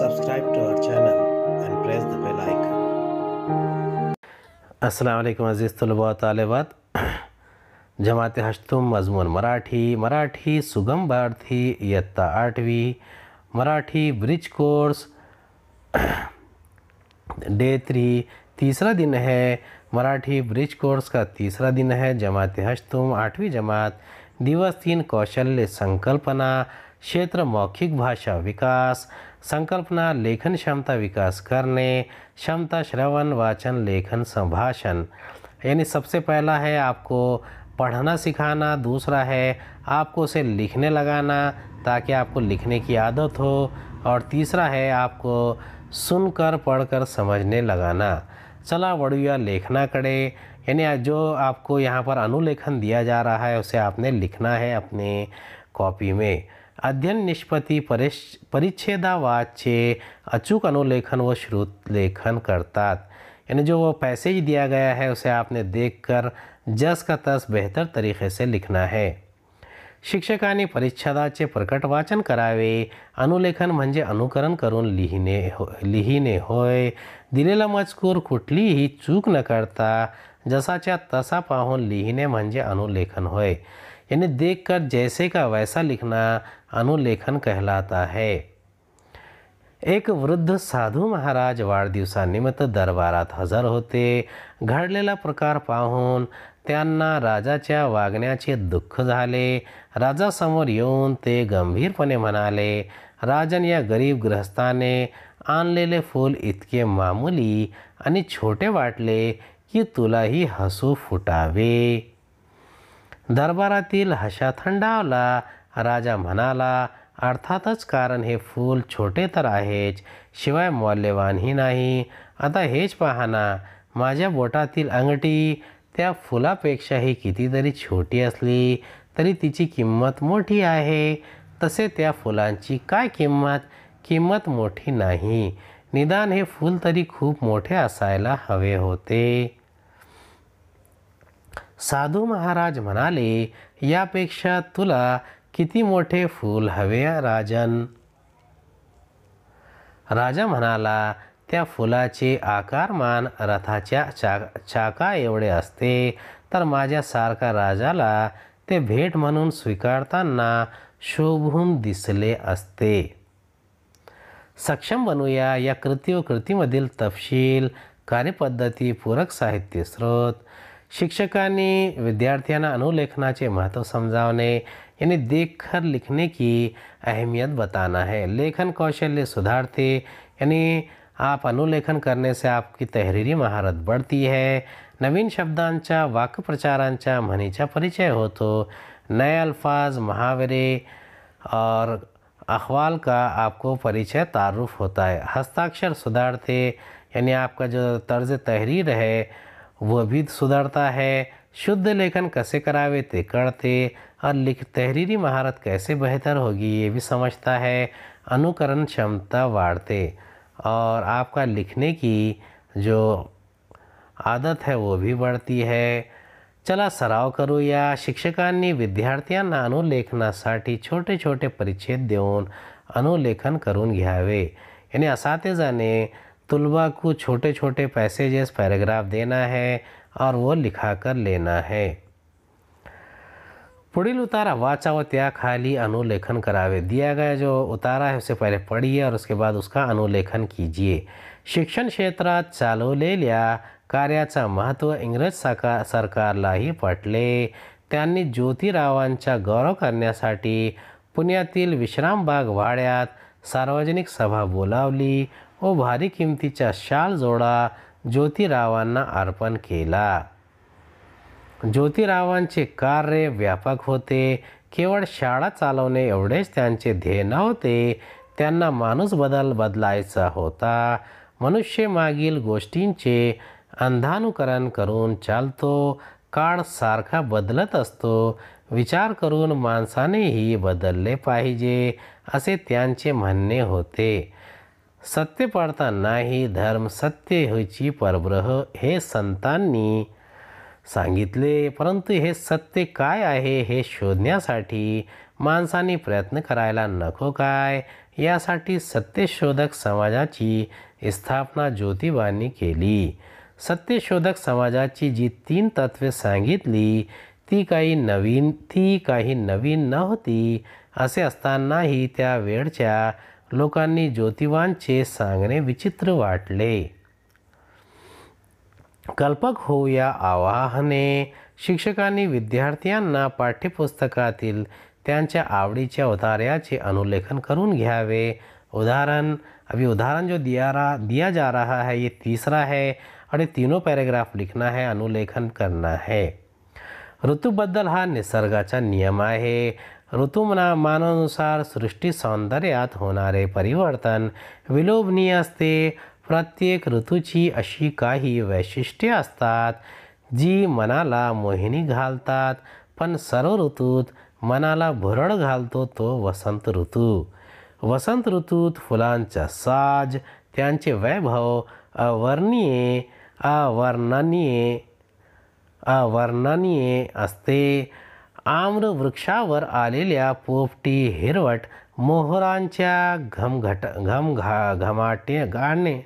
Subscribe to our channel and press the bell icon. Aslam अज़ीज़ तलबा तलबात जमात हश्तुम मजमून मराठी मराठी सुगम भारती यत्ता आठवीं Marathi bridge course day three तीसरा दिन है मराठी ब्रिज कोर्स का तीसरा दिन है जमात हश्तुम आठवीं जमात दिवस तीन कौशल्य संकल्पना क्षेत्र मौखिक भाषा विकास संकल्पना लेखन क्षमता विकास करने क्षमता श्रवण वाचन लेखन संभाषण यानी सबसे पहला है आपको पढ़ना सिखाना दूसरा है आपको उसे लिखने लगाना ताकि आपको लिखने की आदत हो और तीसरा है आपको सुनकर पढ़कर समझने लगाना चला वड़ुया लेखना कड़े यानी जो आपको यहाँ पर अनुलेखन दिया जा रहा है उसे आपने लिखना है अपने कॉपी में अध्ययन निष्पत्ति परिच्छेदावाचे अचूक अनुलेखन व श्रुत लेखन करता यानी जो वो पैसेज दिया गया है उसे आपने देखकर जस का तस बेहतर तरीके से लिखना है परिच्छेदा परिच्छेदाचे प्रकट वाचन करावे अनुलेखन म्हणजे अनुकरण करून लिहिने हो होय दिलेला मजकूर ही चूक न करता जसाचा तसा पाहून लिहिने म्हणजे अनुलेखन होय इन्हें देखकर जैसे का वैसा लिखना अनुलेखन कहलाता है एक वृद्ध साधू महाराज वाढदिवसानिमित्त दरबारात हजर होते घडलेला प्रकार पाहून त्यांना राजाच्या वागण्याचे दुःख झाले राजासमोर येऊन ते गंभीरपणे म्हणाले राजन या गरीब ग्रहस्थाने आणलेले फूल इतके मामूली आणि छोटे वाटले की तुलाही हसू फुटावे दरबारातील हशा थंडावला राजा म्हणाला अर्थातच कारण हे फूल छोटे तर आहेच शिवाय मौल्यवानही नाही आता हेच पाहना माझ्या बोटातील अंगठी त्या फुलापेक्षाही कितीतरी छोटी असली तरी तिची किंमत मोठी आहे तसे त्या फुलांची काय किंमत किंमत मोठी नाही निदान हे फूल तरी खूप मोठे असायला हवे होते साधू महाराज म्हणाले यापेक्षा तुला किती मोठे फूल हवे राजन राजा म्हणाला त्या फुलाचे आकारमान रथाच्या चाका एवढे असते तर माझ्यासारखा राजाला ते भेट म्हणून स्वीकारताना शोभून दिसले असते सक्षम बनूया या कृती व कृतीमधील तपशील कार्यपद्धती पूरक साहित्य स्रोत ने विद्यार्थियों अनुलेखना चे महत्व समझाने यानी देख कर लिखने की अहमियत बताना है लेखन कौशल्य सुधारते यानी आप अनुलेखन करने से आपकी तहरीरी महारत बढ़ती है नवीन शब्दांचा वाक्य प्रचारांचा मनीचा परिचय हो तो नए अल्फाज मुहावरे और अखवाल का आपको परिचय तारुफ होता है हस्ताक्षर सुधारते यानी आपका जो तर्ज तहरीर है वह भी सुधरता है शुद्ध लेखन कैसे करावे ते करते और लिख तहरीरी महारत कैसे बेहतर होगी ये भी समझता है अनुकरण क्षमता वाड़ते और आपका लिखने की जो आदत है वो भी बढ़ती है चला सराव करू या शिक्षकांनी अनुलेखना अनुलेखनासाठी छोटे छोटे परिच्छेद देन अनुलेखन करून घ्यावे याने असातेजाने तलबा को छोटे छोटे पैसेजेस पैराग्राफ देना है और वो लिखा कर लेना है पुड़िल उतारा वाचा व त्या खाली अनुलेखन करावे दिया गया जो उतारा है उसे पहले पढ़िए और उसके बाद उसका अनुलेखन कीजिए शिक्षण ले लिया कार्याचा महत्व इंग्रज सरकार ही पटले ज्योतिरावान गौरव करण्यासाठी पुण्यातील विश्रामबाग वाड़ सार्वजनिक सभा बोलावली व भारी किमतीचा शाल जोडा ज्योतिरावांना अर्पण केला ज्योतिरावांचे कार्य व्यापक होते केवळ शाळा चालवणे एवढेच त्यांचे ध्येय नव्हते त्यांना माणूस बदल बदलायचा होता मनुष्य मागील गोष्टींचे अंधानुकरण करून चालतो काळ सारखा बदलत असतो विचार करून माणसानेही बदलले पाहिजे असे त्यांचे म्हणणे होते सत्य पाळतानाही धर्म सत्य होईची परब्रह हे संतांनी सांगितले परंतु हे सत्य काय आहे हे शोधण्यासाठी माणसाने प्रयत्न करायला नको काय यासाठी सत्यशोधक समाजाची स्थापना ज्योतिबांनी केली सत्यशोधक समाजाची जी तीन तत्वे सांगितली ती काही नवीन ती काही नवीन नव्हती असे असतानाही त्या वेळच्या लोकांनी ज्योतिबांचे सांगणे विचित्र वाटले कल्पक हो या आवाहने शिक्षकांनी विद्यार्थ्यांना पाठ्यपुस्तकातील त्यांच्या आवडीच्या उतार्याचे अनुलेखन करून घ्यावे उदाहरण अभी उदाहरण जो दिया रहा दिया जा रहा है ये तीसरा है आणि तीनों पॅरेग्राफ लिखना है अनुलेखन करना है ऋतूबद्दल हा निसर्गाचा नियम आहे मानानुसार सृष्टी सौंदर्यात होणारे परिवर्तन विलोभनीय असते प्रत्येक ऋतूची अशी काही वैशिष्ट्ये असतात जी मनाला मोहिनी घालतात पण सर्व ऋतूत मनाला भुरळ घालतो तो वसंत ऋतू वसंत ऋतूत फुलांचा साज त्यांचे वैभव अवर्णीय अवर्णनीय अवर्णनीय असते आम्र वृक्षावर आलेल्या पोपटी हिरवट मोहरांच्या घमघट घमघा घमाटे गाणे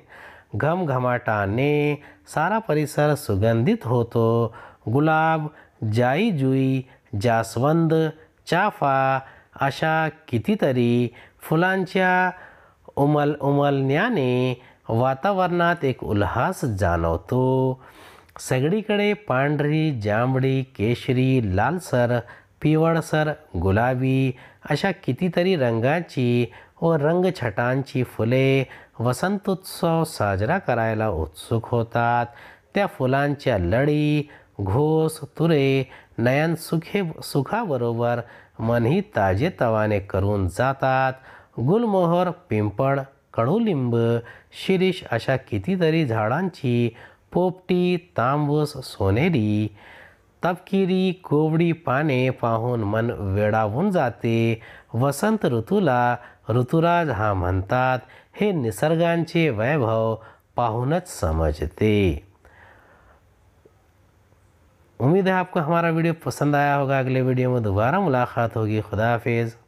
घमघमाटाने सारा परिसर सुगंधित होतो गुलाब जाईजुई जास्वंद चाफा अशा कितीतरी फुलांच्या उमल उमलण्याने वातावरणात एक उल्हास जाणवतो सगळीकडे पांढरी जांभळी केशरी लालसर पिवळसर गुलाबी अशा कितीतरी रंगाची व रंगछटांची फुले वसंतोत्सव साजरा करायला उत्सुक होतात त्या फुलांच्या लळी घोस तुरे नयन सुखे सुखाबरोबर मनही ताजेतवाने करून जातात गुलमोहर पिंपळ कडुलिंब शिरीष अशा कितीतरी झाडांची पोपटी तांबूस सोनेरी तपकिरी कोवडी पाने पाहून मन वेडावून जाते वसंत ऋतूला ऋतुराज हा म्हणतात हे निसर्गांचे वैभव पाहूनच समझते उम्मीद है आपको हमारा वीडियो पसंद आया होगा अगले वीडियो में दोबारा मुलाकात होगी खुदा हाफिज़